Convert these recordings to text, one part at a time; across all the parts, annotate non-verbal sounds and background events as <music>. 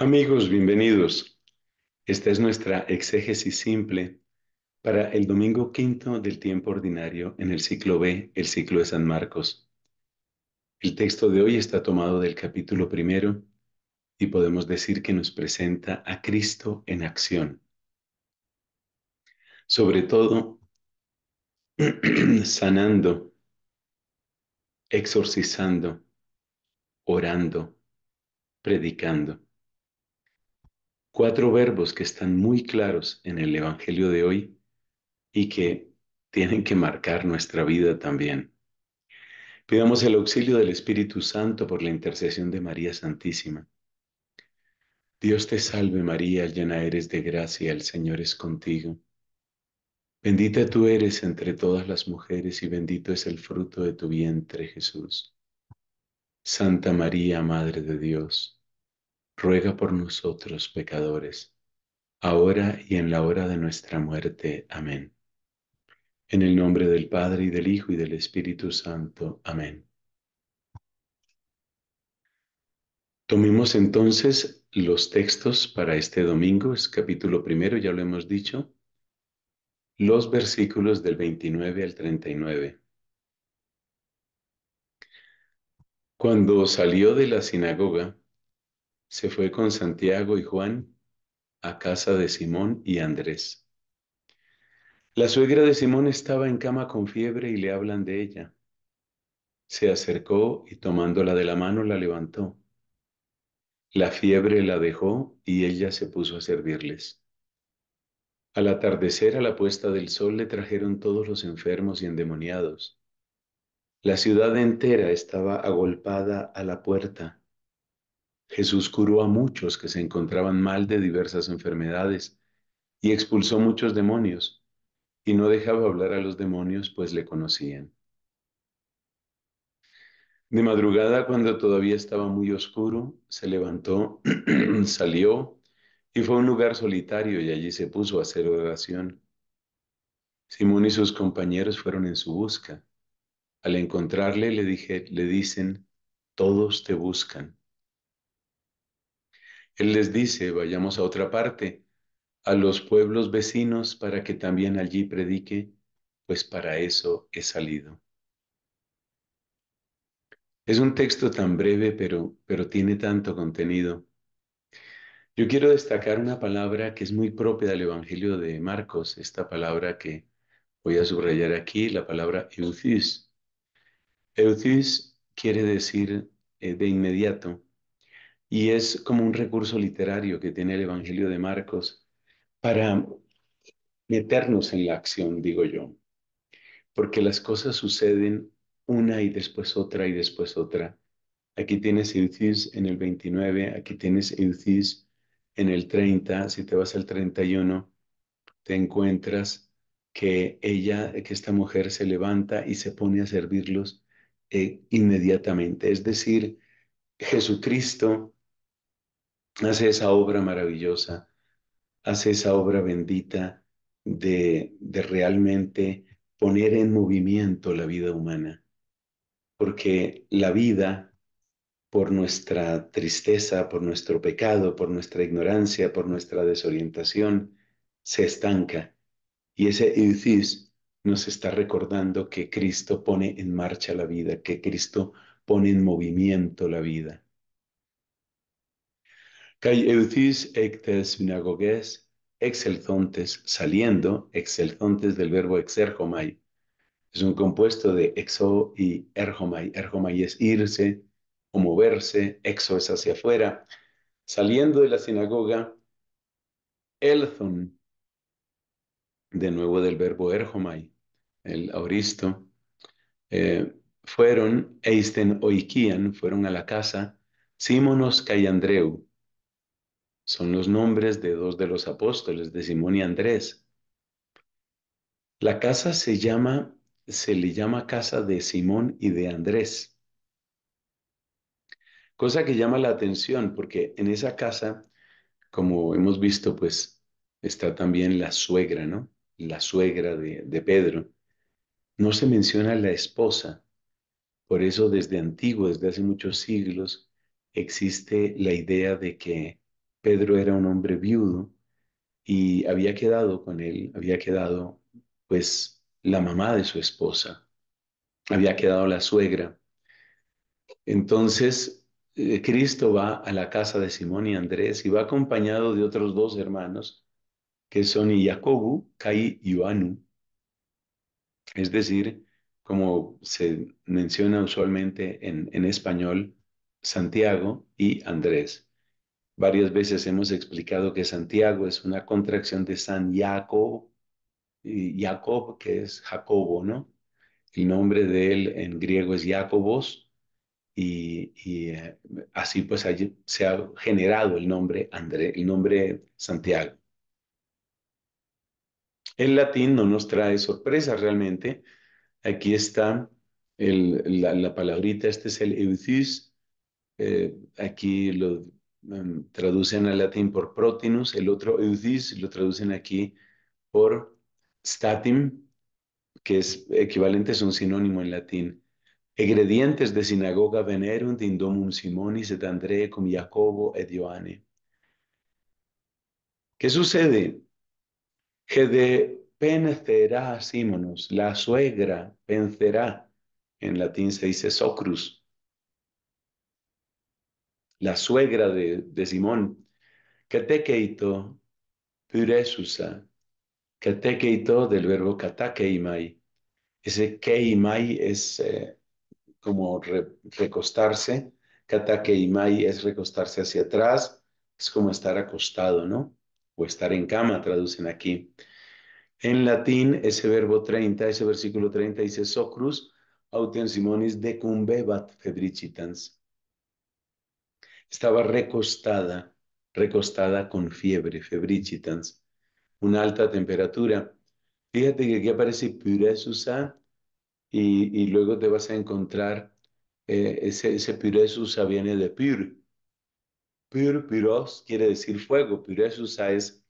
Amigos, bienvenidos. Esta es nuestra exégesis simple para el domingo quinto del tiempo ordinario en el ciclo B, el ciclo de San Marcos. El texto de hoy está tomado del capítulo primero y podemos decir que nos presenta a Cristo en acción. Sobre todo, <clears throat> sanando, exorcizando, orando, predicando cuatro verbos que están muy claros en el Evangelio de hoy y que tienen que marcar nuestra vida también. Pidamos el auxilio del Espíritu Santo por la intercesión de María Santísima. Dios te salve María, llena eres de gracia, el Señor es contigo. Bendita tú eres entre todas las mujeres y bendito es el fruto de tu vientre Jesús. Santa María, Madre de Dios ruega por nosotros pecadores, ahora y en la hora de nuestra muerte. Amén. En el nombre del Padre y del Hijo y del Espíritu Santo. Amén. Tomemos entonces los textos para este domingo, es capítulo primero, ya lo hemos dicho, los versículos del 29 al 39. Cuando salió de la sinagoga, se fue con Santiago y Juan a casa de Simón y Andrés. La suegra de Simón estaba en cama con fiebre y le hablan de ella. Se acercó y tomándola de la mano la levantó. La fiebre la dejó y ella se puso a servirles. Al atardecer a la puesta del sol le trajeron todos los enfermos y endemoniados. La ciudad entera estaba agolpada a la puerta Jesús curó a muchos que se encontraban mal de diversas enfermedades y expulsó muchos demonios, y no dejaba hablar a los demonios, pues le conocían. De madrugada, cuando todavía estaba muy oscuro, se levantó, <clears throat> salió y fue a un lugar solitario y allí se puso a hacer oración. Simón y sus compañeros fueron en su busca. Al encontrarle le, dije, le dicen, todos te buscan. Él les dice, vayamos a otra parte, a los pueblos vecinos, para que también allí predique, pues para eso he salido. Es un texto tan breve, pero, pero tiene tanto contenido. Yo quiero destacar una palabra que es muy propia del Evangelio de Marcos, esta palabra que voy a subrayar aquí, la palabra euthys. Euthys quiere decir eh, de inmediato, y es como un recurso literario que tiene el Evangelio de Marcos para meternos en la acción, digo yo, porque las cosas suceden una y después otra y después otra. Aquí tienes Eucis en el 29, aquí tienes Eucis en el 30, si te vas al 31, te encuentras que ella, que esta mujer se levanta y se pone a servirlos eh, inmediatamente. Es decir, Jesucristo hace esa obra maravillosa, hace esa obra bendita de, de realmente poner en movimiento la vida humana, porque la vida, por nuestra tristeza, por nuestro pecado, por nuestra ignorancia, por nuestra desorientación, se estanca. Y ese edificio nos está recordando que Cristo pone en marcha la vida, que Cristo pone en movimiento la vida. Kai eutis ectes sinagogues exelzontes, saliendo, exelzontes del verbo exerjomai. Es un compuesto de exo y erjomai. Erjomai es irse o moverse, exo es hacia afuera. Saliendo de la sinagoga, elzon, de nuevo del verbo erjomai, el auristo, eh, fueron, eisten oikian, fueron a la casa, Símonos kai Andreu, son los nombres de dos de los apóstoles, de Simón y Andrés. La casa se llama, se le llama casa de Simón y de Andrés. Cosa que llama la atención porque en esa casa, como hemos visto, pues está también la suegra, ¿no? La suegra de, de Pedro. No se menciona la esposa. Por eso desde antiguo, desde hace muchos siglos, existe la idea de que Pedro era un hombre viudo y había quedado con él, había quedado pues la mamá de su esposa, había quedado la suegra. Entonces, eh, Cristo va a la casa de Simón y Andrés y va acompañado de otros dos hermanos que son Iacobu, Caí y Ioanu. Es decir, como se menciona usualmente en, en español, Santiago y Andrés. Varias veces hemos explicado que Santiago es una contracción de San Jacob, Jacob, que es Jacobo, ¿no? El nombre de él en griego es Jacobos y, eh, así pues se ha generado el nombre el nombre Santiago. El latín no nos trae sorpresa realmente. Aquí está la, palabrita, este es el Eucis eh, aquí lo Em, traducen al latín por protinus, el otro eudis lo traducen aquí por statim, que es equivalente, es un sinónimo en latín. Egredientes de sinagoga venerum, in domum Simonis et andré cum Jacobo et Ioane. ¿Qué sucede? Que de pencerá simonus, la suegra pencerá, en latín se dice socrus, la suegra de, Simón, Catequeito puresusa, Catequeito del verbo catakeimai. Ese keimai es eh, como recostarse, katakeimai es recostarse hacia atrás, es como estar acostado, ¿no? O estar en cama, traducen aquí. En latín, ese verbo 30, ese versículo 30 dice socrus autem simonis decumbebat febricitans. Estaba recostada, recostada con fiebre, febricitans una alta temperatura. Fíjate que aquí aparece piresusa y, luego te vas a encontrar, eh, ese, ese viene de pur. Pyr, pyros, quiere decir fuego. Piresusa es,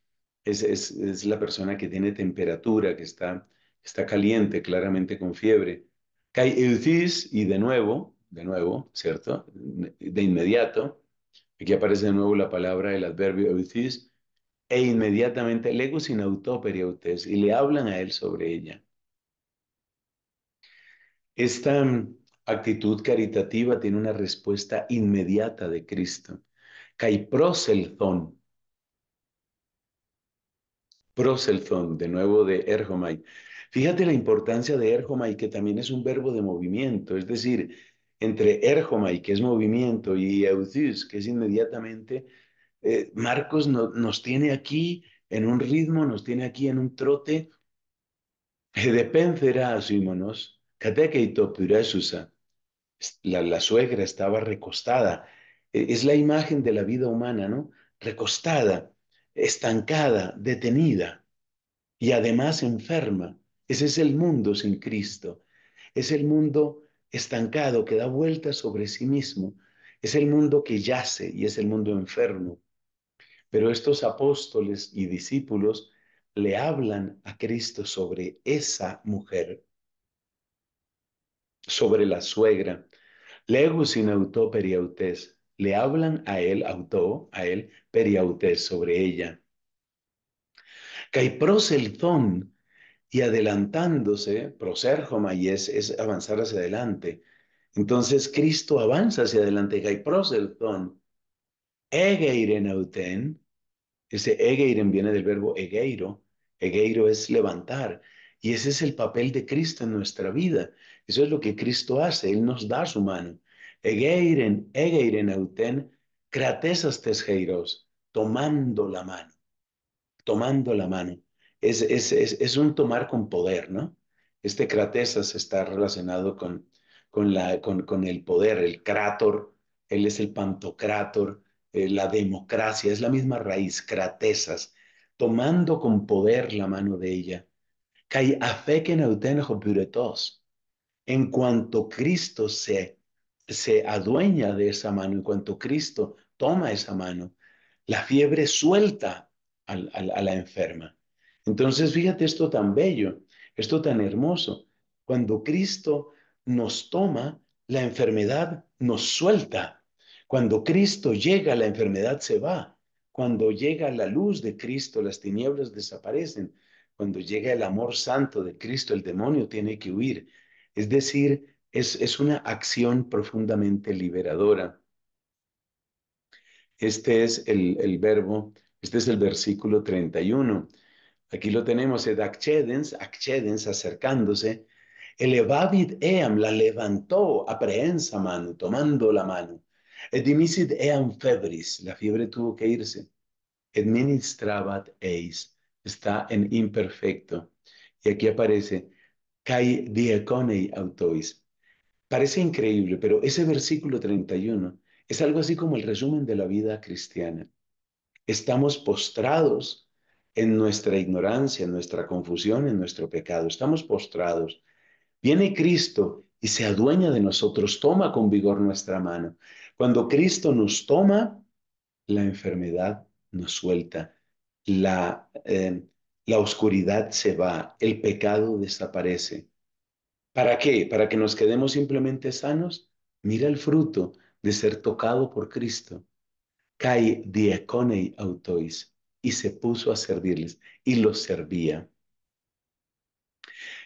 es, la persona que tiene temperatura, que está, está caliente, claramente con fiebre. y de nuevo, de nuevo, ¿cierto? De inmediato, Aquí aparece de nuevo la palabra, el adverbio eutis, e inmediatamente lego sin y le hablan a él sobre ella. Esta mm, actitud caritativa tiene una respuesta inmediata de Cristo. proselthon, Proselzón, de nuevo de Erjomai. Fíjate la importancia de Erjomai, que también es un verbo de movimiento, es decir, entre Erjomai, que es movimiento, y Euthys, que es inmediatamente, eh, Marcos nos tiene aquí en un ritmo, nos tiene aquí en un trote. Eh, la, la suegra estaba recostada. E, es la imagen de la vida humana, ¿no? Recostada, estancada, detenida y además enferma. Ese es el mundo sin Cristo. Es el mundo estancado, que da vuelta sobre sí mismo. Es el mundo que yace y es el mundo enfermo. Pero estos apóstoles y discípulos le hablan a Cristo sobre esa mujer, sobre la suegra. Legus in Le hablan a él, auto, a él, periautes, sobre ella. Caipros el y adelantándose, proserjoma, y es, avanzar hacia adelante. Entonces Cristo avanza hacia adelante, hay egeiren auten, ese egeiren viene del verbo egeiro, egeiro es levantar, y ese es el papel de Cristo en nuestra vida, eso es lo que Cristo hace, Él nos da su mano. Egeiren, egeiren auten, cratesas tomando la mano, tomando la mano es, es, un tomar con poder, ¿no? Este cratesas está relacionado con, con, la, con, el poder, el crátor, él es el pantocrátor, eh, la democracia, es la misma raíz, cratesas, tomando con poder la mano de ella. En cuanto Cristo se, se adueña de esa mano, en cuanto Cristo toma esa mano, la fiebre suelta a la enferma. Entonces, fíjate esto tan bello, esto tan hermoso. Cuando Cristo nos toma, la enfermedad nos suelta. Cuando Cristo llega, la enfermedad se va. Cuando llega la luz de Cristo, las tinieblas desaparecen. Cuando llega el amor santo de Cristo, el demonio tiene que huir. Es decir, es, una acción profundamente liberadora. Este es el, el verbo, este es el versículo 31. Aquí lo tenemos, ed accedens, accedens, acercándose. elevavit eam, la levantó, aprehensa mano, tomando la mano. Et dimisit eam febris, la fiebre tuvo que irse. Ed eis, está en imperfecto. Y aquí aparece, Kai dieconei autois. Parece increíble, pero ese versículo 31 es algo así como el resumen de la vida cristiana. Estamos postrados en nuestra ignorancia, en nuestra confusión, en nuestro pecado. Estamos postrados. Viene Cristo y se adueña de nosotros, toma con vigor nuestra mano. Cuando Cristo nos toma, la enfermedad nos suelta, la, em, la oscuridad se va, el pecado desaparece. ¿Para qué? ¿Para que nos quedemos simplemente sanos? Mira el fruto de ser tocado por Cristo. «Cae dieconei autois y se puso a servirles y los servía.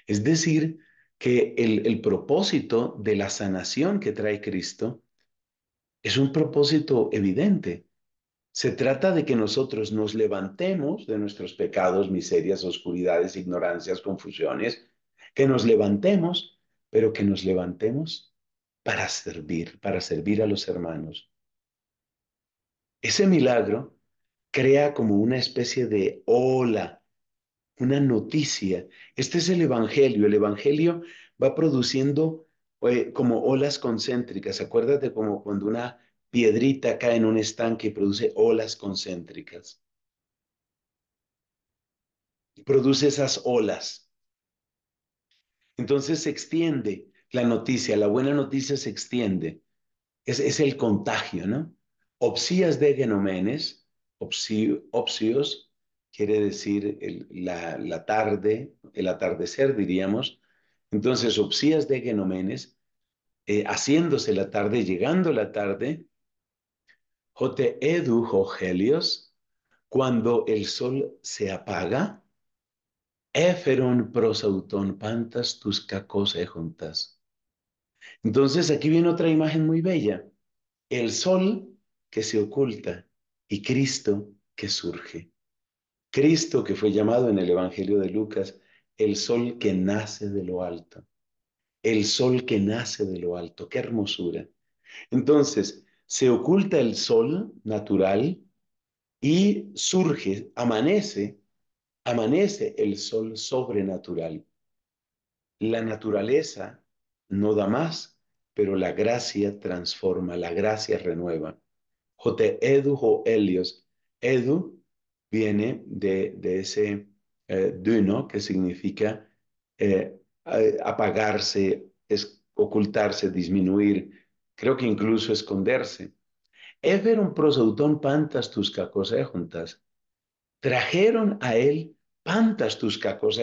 Es decir, que el, el propósito de la sanación que trae Cristo es un propósito evidente. Se trata de que nosotros nos levantemos de nuestros pecados, miserias, oscuridades, ignorancias, confusiones, que nos levantemos, pero que nos levantemos para servir, para servir a los hermanos. Ese milagro crea como una especie de ola, una noticia. Este es el Evangelio. El Evangelio va produciendo eh, como olas concéntricas. Acuérdate como cuando una piedrita cae en un estanque y produce olas concéntricas. Produce esas olas. Entonces se extiende la noticia, la buena noticia se extiende. Es, es el contagio, ¿no? Obsías de Genomenes, Opsios quiere decir la, tarde, el atardecer, diríamos. Entonces, Opsías de Genomenes, eh, haciéndose la tarde, llegando la tarde, Jote Edu Helios, cuando el sol se apaga, Eferon prosauton pantas tus cacos juntas. Entonces, aquí viene otra imagen muy bella. El sol que se oculta y Cristo que surge. Cristo que fue llamado en el Evangelio de Lucas el sol que nace de lo alto. El sol que nace de lo alto. Qué hermosura. Entonces, se oculta el sol natural y surge, amanece, amanece el sol sobrenatural. La naturaleza no da más, pero la gracia transforma, la gracia renueva. Jote Edu o Helios. Edu viene de, ese eh, duno que significa eh, apagarse, ocultarse, disminuir, creo que incluso esconderse. un prosautón pantas tus juntas. Trajeron a él pantas tus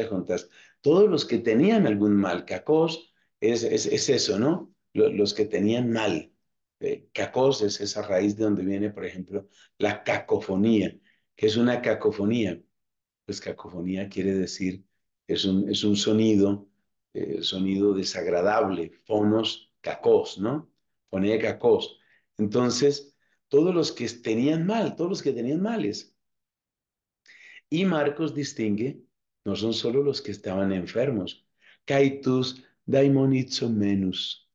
juntas. Todos los que tenían algún mal, cacos es, eso, ¿no? los que tenían mal eh, cacos es esa raíz de donde viene, por ejemplo, la cacofonía. que es una cacofonía? Pues cacofonía quiere decir, es un, sonido, eh, sonido desagradable, fonos, cacos, ¿no? Fonía cacos. Entonces, todos los que tenían mal, todos los que tenían males. Y Marcos distingue, no son solo los que estaban enfermos, caitus menus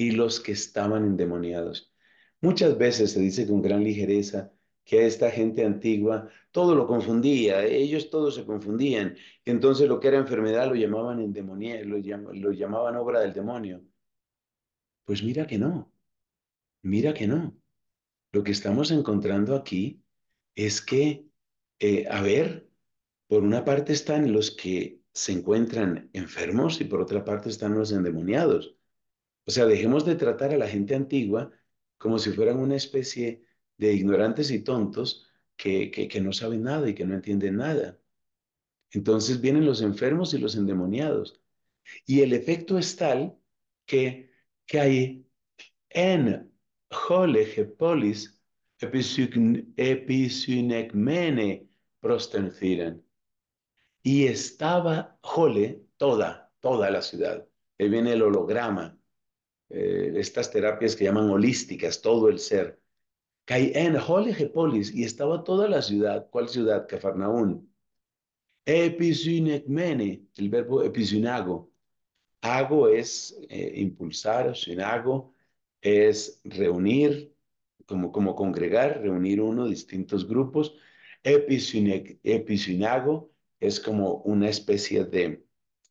y los que estaban endemoniados. Muchas veces se dice con gran ligereza que a esta gente antigua todo lo confundía, ellos todos se confundían, entonces lo que era enfermedad lo llamaban endemonía, lo, llamaban obra del demonio. Pues mira que no, mira que no. Lo que estamos encontrando aquí es que, eh, a ver, por una parte están los que se encuentran enfermos y por otra parte están los endemoniados. O sea, dejemos de tratar a la gente antigua como si fueran una especie de ignorantes y tontos que, que, no saben nada y que no entienden nada. Entonces vienen los enfermos y los endemoniados. Y el efecto es tal que, que hay en gepolis episunecmene prostenciran. Y estaba Jole toda, toda la ciudad. Ahí viene el holograma. Eh, estas terapias que llaman holísticas, todo el ser. en y estaba toda la ciudad, ¿cuál ciudad? Cafarnaún. Episinecmene, el verbo episinago. Hago es eh, impulsar, sinago es reunir, como, como congregar, reunir uno, distintos grupos. Episinec, es como una especie de,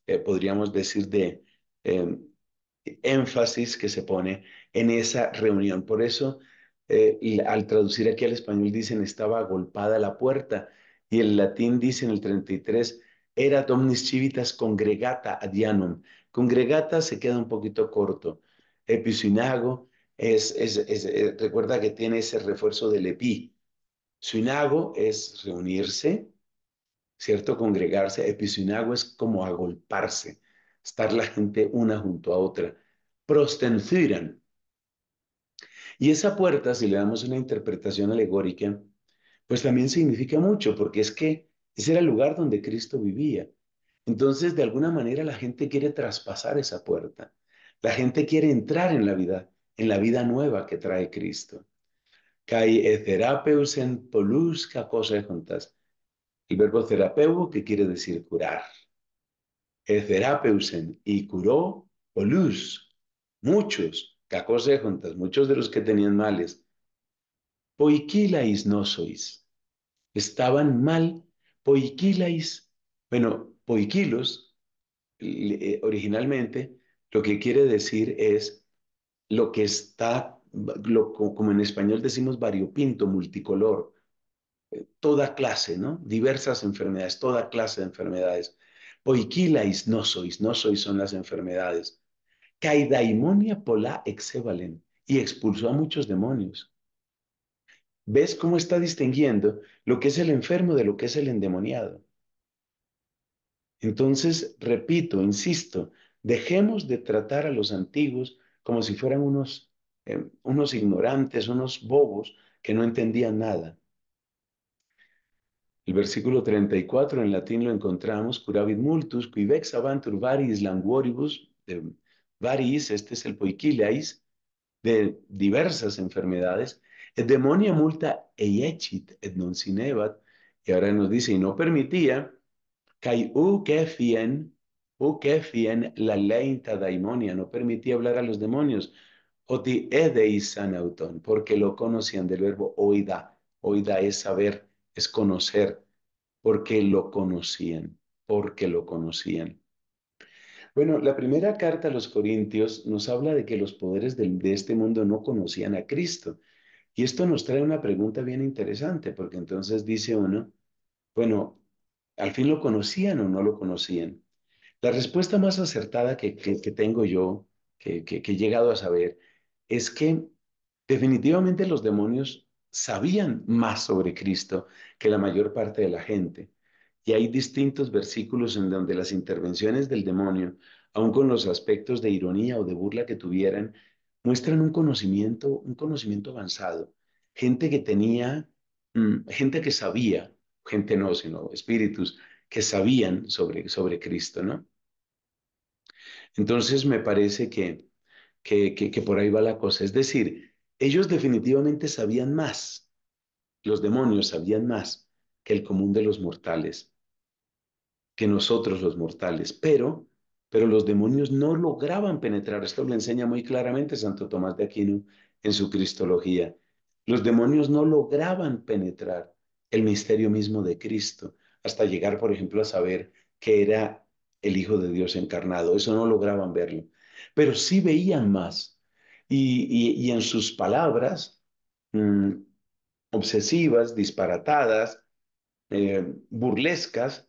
eh, podríamos decir, de em, énfasis que se pone en esa reunión. Por eso, eh, al traducir aquí al español, dicen estaba agolpada la puerta, y el latín dice en el 33, era domnis civitas congregata adianum. Congregata se queda un poquito corto. Episinago es, eh, recuerda que tiene ese refuerzo del epi. Suinago es reunirse, ¿cierto? Congregarse. Episinago es como agolparse estar la gente una junto a otra. Prostenfiran. Y esa puerta, si le damos una interpretación alegórica, pues también significa mucho, porque es que ese era el lugar donde Cristo vivía. Entonces, de alguna manera, la gente quiere traspasar esa puerta. La gente quiere entrar en la vida, en la vida nueva que trae Cristo. Kai en polus cosa juntas. El verbo terapeu que quiere decir curar terapeusen y curó luz, muchos, cacose juntas, muchos de los que tenían males. Poikilais no sois, estaban mal, poikilais, bueno, poikilos, eh, originalmente, lo que quiere decir es lo que está, como en español decimos variopinto, multicolor, eh, toda clase, ¿no? Diversas enfermedades, toda clase de enfermedades. Poikilais no sois, no sois son las enfermedades. Caidaimonia pola exevalen y expulsó a muchos demonios. ¿Ves cómo está distinguiendo lo que es el enfermo de lo que es el endemoniado? Entonces, repito, insisto, dejemos de tratar a los antiguos como si fueran unos, eh, unos ignorantes, unos bobos que no entendían nada. El versículo 34 en latín lo encontramos, curavit multus, qui vex avantur varis languoribus, de varis, este es el poikileis, de diversas enfermedades, et demonia multa eiecit et non sinebat, y ahora nos dice, y no permitía, cae u kefien, u la leinta daimonia, no permitía hablar a los demonios, oti edeis sanauton, porque lo conocían del verbo oida, oida es saber, es conocer, porque lo conocían, porque lo conocían. Bueno, la primera carta a los Corintios nos habla de que los poderes de, este mundo no conocían a Cristo. Y esto nos trae una pregunta bien interesante, porque entonces dice uno, bueno, ¿al fin lo conocían o no lo conocían? La respuesta más acertada que, tengo yo, que, que, he llegado a saber, es que definitivamente los demonios sabían más sobre Cristo que la mayor parte de la gente. Y hay distintos versículos en donde las intervenciones del demonio, aun con los aspectos de ironía o de burla que tuvieran, muestran un conocimiento, un conocimiento avanzado. Gente que tenía, mm, gente que sabía, gente no, sino espíritus que sabían sobre, sobre Cristo, ¿no? Entonces me parece que, que, que, que por ahí va la cosa. Es decir, ellos definitivamente sabían más, los demonios sabían más que el común de los mortales, que nosotros los mortales, pero, pero los demonios no lograban penetrar. Esto lo enseña muy claramente Santo Tomás de Aquino en su Cristología. Los demonios no lograban penetrar el misterio mismo de Cristo hasta llegar, por ejemplo, a saber que era el Hijo de Dios encarnado. Eso no lograban verlo, pero sí veían más y, en sus palabras mm, obsesivas, disparatadas, eh, burlescas,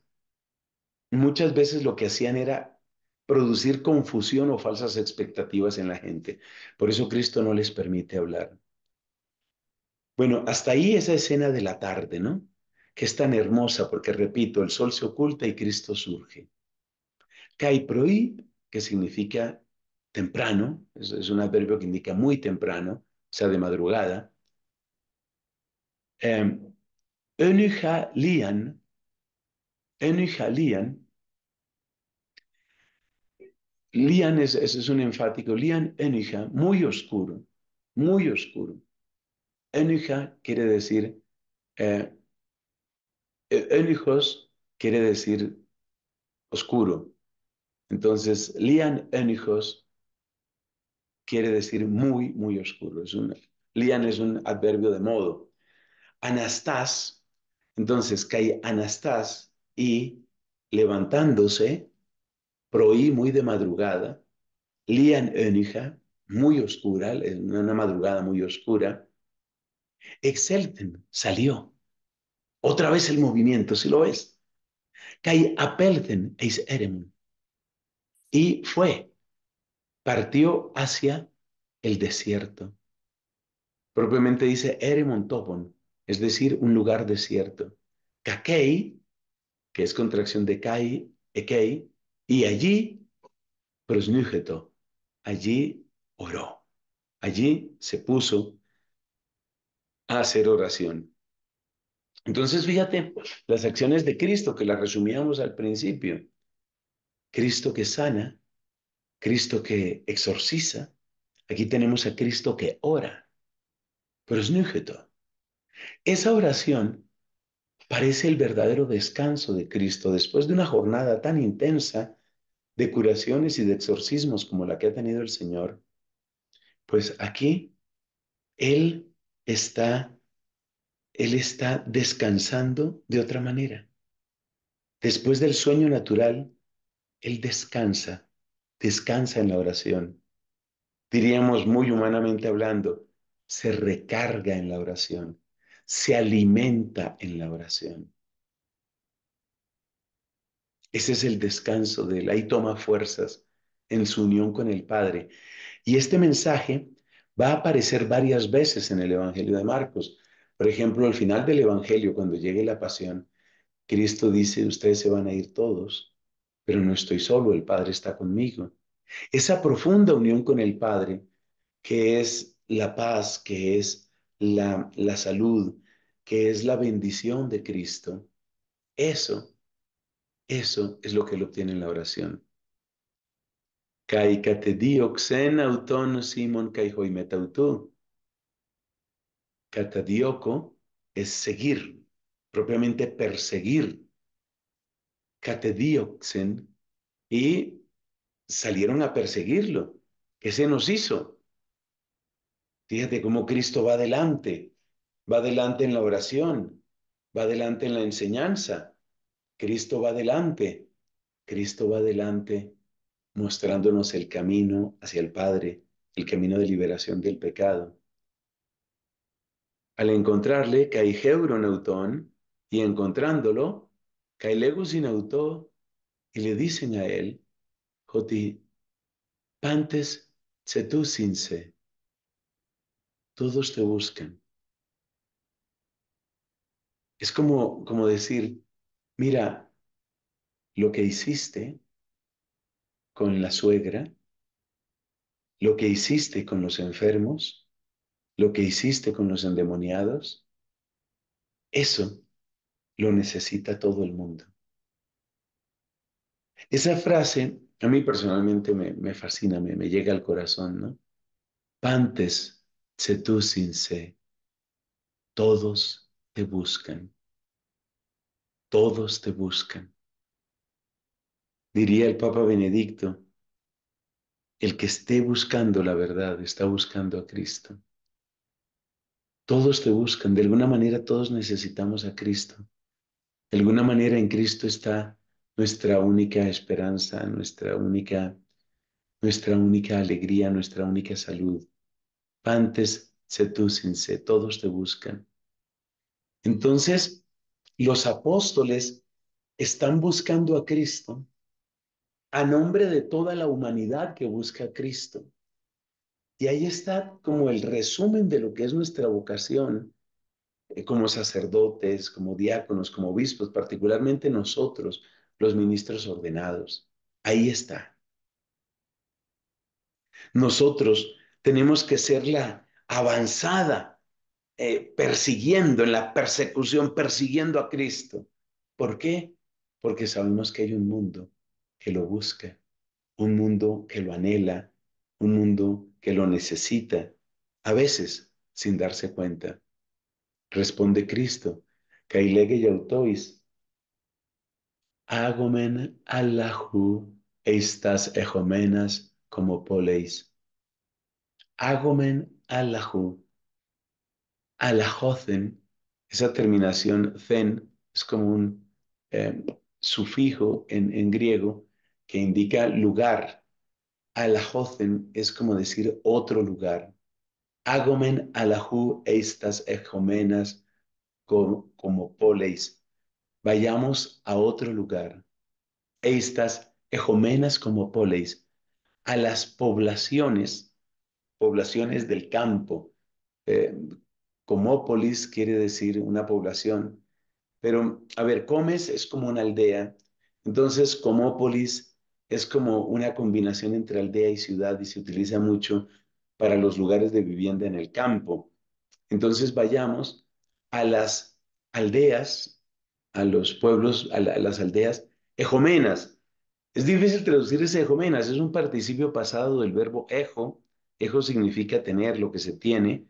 muchas veces lo que hacían era producir confusión o falsas expectativas en la gente. Por eso Cristo no les permite hablar. Bueno, hasta ahí esa escena de la tarde, ¿no? Que es tan hermosa porque, repito, el sol se oculta y Cristo surge. Caiproí, que significa temprano, es, un adverbio que indica muy temprano, o sea, de madrugada. Em, enuja lian, enuja lian, lian es, es, un enfático, lian enija muy oscuro, muy oscuro. Enuja quiere decir, eh, e, quiere decir oscuro. Entonces, lian enujos quiere decir muy, muy oscuro. Es lian es un adverbio de modo. Anastas, entonces cae Anastás y levantándose, proí muy de madrugada, lian enija muy oscura, una madrugada muy oscura, excelten, salió. Otra vez el movimiento, si lo es. Cae apelten eis eremun. Y fue, partió hacia el desierto. Propiamente dice Eremontobon, es decir, un lugar desierto. Kakei, que es contracción de Kai, Ekei, y allí prosnújeto, allí oró, allí se puso a hacer oración. Entonces, fíjate, las acciones de Cristo que las resumíamos al principio. Cristo que sana, Cristo que exorciza, aquí tenemos a Cristo que ora. Pero es Esa oración parece el verdadero descanso de Cristo después de una jornada tan intensa de curaciones y de exorcismos como la que ha tenido el Señor. Pues aquí Él está, Él está descansando de otra manera. Después del sueño natural, Él descansa descansa en la oración. Diríamos muy humanamente hablando, se recarga en la oración, se alimenta en la oración. Ese es el descanso de él, ahí toma fuerzas en su unión con el Padre. Y este mensaje va a aparecer varias veces en el Evangelio de Marcos. Por ejemplo, al final del Evangelio, cuando llegue la pasión, Cristo dice, ustedes se van a ir todos, pero no estoy solo, el Padre está conmigo. Esa profunda unión con el Padre, que es la paz, que es la, la salud, que es la bendición de Cristo, eso, eso es lo que lo obtiene en la oración. Caicatedioxen auton simon Catadioco es seguir, propiamente perseguir, y salieron a perseguirlo. ¿Qué se nos hizo? Fíjate cómo Cristo va adelante, va adelante en la oración, va adelante en la enseñanza. Cristo va adelante, Cristo va adelante mostrándonos el camino hacia el Padre, el camino de liberación del pecado. Al encontrarle, caí Neutón y encontrándolo, Cailegu inautó y le dicen a él, Joti, pantes sinse todos te buscan. Es como, como decir, mira, lo que hiciste con la suegra, lo que hiciste con los enfermos, lo que hiciste con los endemoniados, eso lo necesita todo el mundo. Esa frase a mí personalmente me, fascina, me, llega al corazón, ¿no? Pantes, se todos te buscan, todos te buscan. Diría el Papa Benedicto, el que esté buscando la verdad está buscando a Cristo. Todos te buscan, de alguna manera todos necesitamos a Cristo. De alguna manera en Cristo está nuestra única esperanza, nuestra única, nuestra única alegría, nuestra única salud. Pantes setusinse, todos te buscan. Entonces, los apóstoles están buscando a Cristo a nombre de toda la humanidad que busca a Cristo. Y ahí está como el resumen de lo que es nuestra vocación eh, como sacerdotes, como diáconos, como obispos, particularmente nosotros, los ministros ordenados. Ahí está. Nosotros tenemos que ser la avanzada, eh, persiguiendo, en la persecución, persiguiendo a Cristo. ¿Por qué? Porque sabemos que hay un mundo que lo busca, un mundo que lo anhela, un mundo que lo necesita, a veces sin darse cuenta. Responde Cristo, Kailege autois. Agomen Allahu estas ejomenas como poleis. Agomen Allahu, Alajozen, esa terminación zen es como un em, sufijo en, griego que indica lugar. Alajozen es como decir otro lugar, Agomen alahu estas ejomenas como, Vayamos a otro lugar. Estas ejomenas como poleis. A las poblaciones, poblaciones del campo. Eh, comópolis quiere decir una población. Pero, a ver, Comes es como una aldea. Entonces, comópolis es como una combinación entre aldea y ciudad y se utiliza mucho para los lugares de vivienda en el campo. Entonces vayamos a las aldeas, a los pueblos, a, las aldeas ejomenas. Es difícil traducir ese ejomenas, es un participio pasado del verbo ejo. Ejo significa tener lo que se tiene.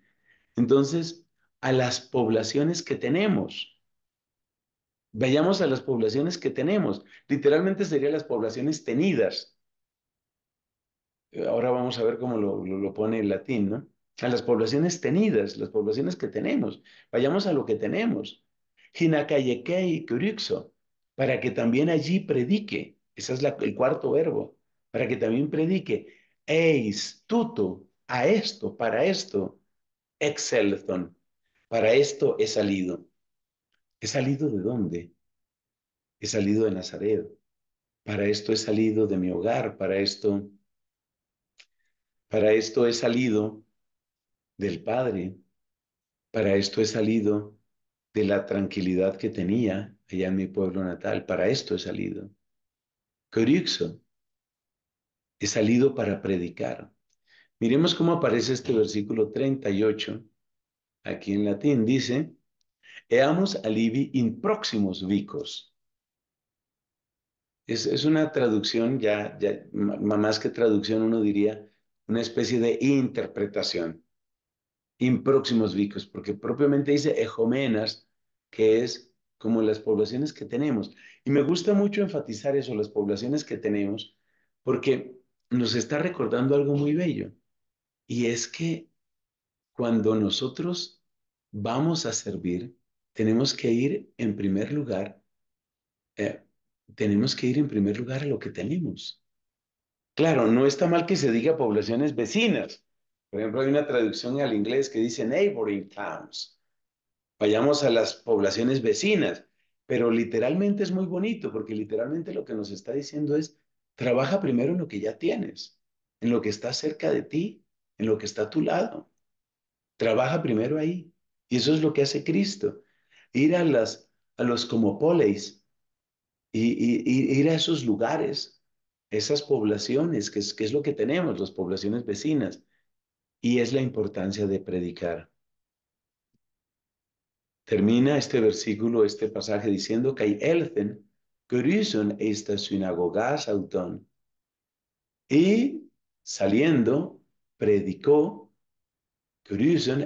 Entonces, a las poblaciones que tenemos. Vayamos a las poblaciones que tenemos. Literalmente serían las poblaciones tenidas. Eh, ahora vamos a ver cómo lo, pone el latín, ¿no? A las poblaciones tenidas, las poblaciones que tenemos. Vayamos a lo que tenemos. para que también allí predique. Ese es el cuarto verbo. Para que también predique. Eis tuto, a esto, para esto, excelton. Para esto he salido. ¿He salido de dónde? He salido de Nazaret. Para esto he salido de mi hogar. Para esto para esto he salido del Padre, para esto he salido de la tranquilidad que tenía allá en mi pueblo natal, para esto he salido. Corixo, he salido para predicar. Miremos cómo aparece este versículo 38, aquí en latín, dice, Eamos alibi in próximos vicos. Es, una traducción, ya, ya, más que traducción uno diría, una especie de interpretación. en próximos vicos, porque propiamente dice ejomenas, que es como las poblaciones que tenemos. Y me gusta mucho enfatizar eso, las poblaciones que tenemos, porque nos está recordando algo muy bello. Y es que cuando nosotros vamos a servir, tenemos que ir en primer lugar, eh, tenemos que ir en primer lugar a lo que tenemos. Claro, no está mal que se diga poblaciones vecinas. Por ejemplo, hay una traducción al inglés que dice neighboring towns. Vayamos a las poblaciones vecinas, pero literalmente es muy bonito porque literalmente lo que nos está diciendo es, trabaja primero en lo que ya tienes, en lo que está cerca de ti, en lo que está a tu lado. Trabaja primero ahí. Y eso es lo que hace Cristo. Ir a, las, a los comopoleis y, y ir a esos lugares esas poblaciones, que es, lo que tenemos, las poblaciones vecinas, y es la importancia de predicar. Termina este versículo, este pasaje diciendo que hay elfen, estas sinagogas autón. Y saliendo, predicó,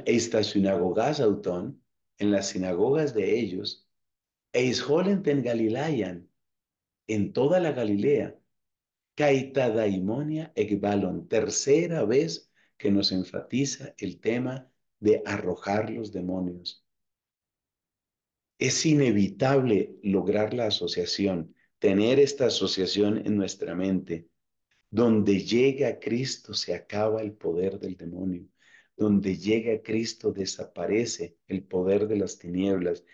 estas sinagogas autón, en las sinagogas de ellos, en Galilean, en toda la Galilea, Caitadaimonia Ekbalon, tercera vez que nos enfatiza el tema de arrojar los demonios. Es inevitable lograr la asociación, tener esta asociación en nuestra mente. Donde llega Cristo se acaba el poder del demonio. Donde llega Cristo desaparece el poder de las tinieblas.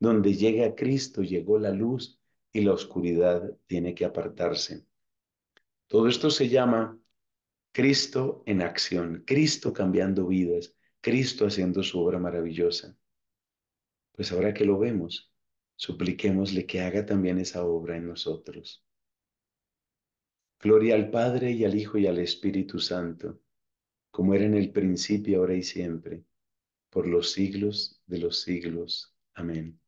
Donde llega Cristo llegó la luz y la oscuridad tiene que apartarse. Todo esto se llama Cristo en acción, Cristo cambiando vidas, Cristo haciendo su obra maravillosa. Pues ahora que lo vemos, supliquémosle que haga también esa obra en nosotros. Gloria al Padre y al Hijo y al Espíritu Santo, como era en el principio, ahora y siempre, por los siglos de los siglos. Amén.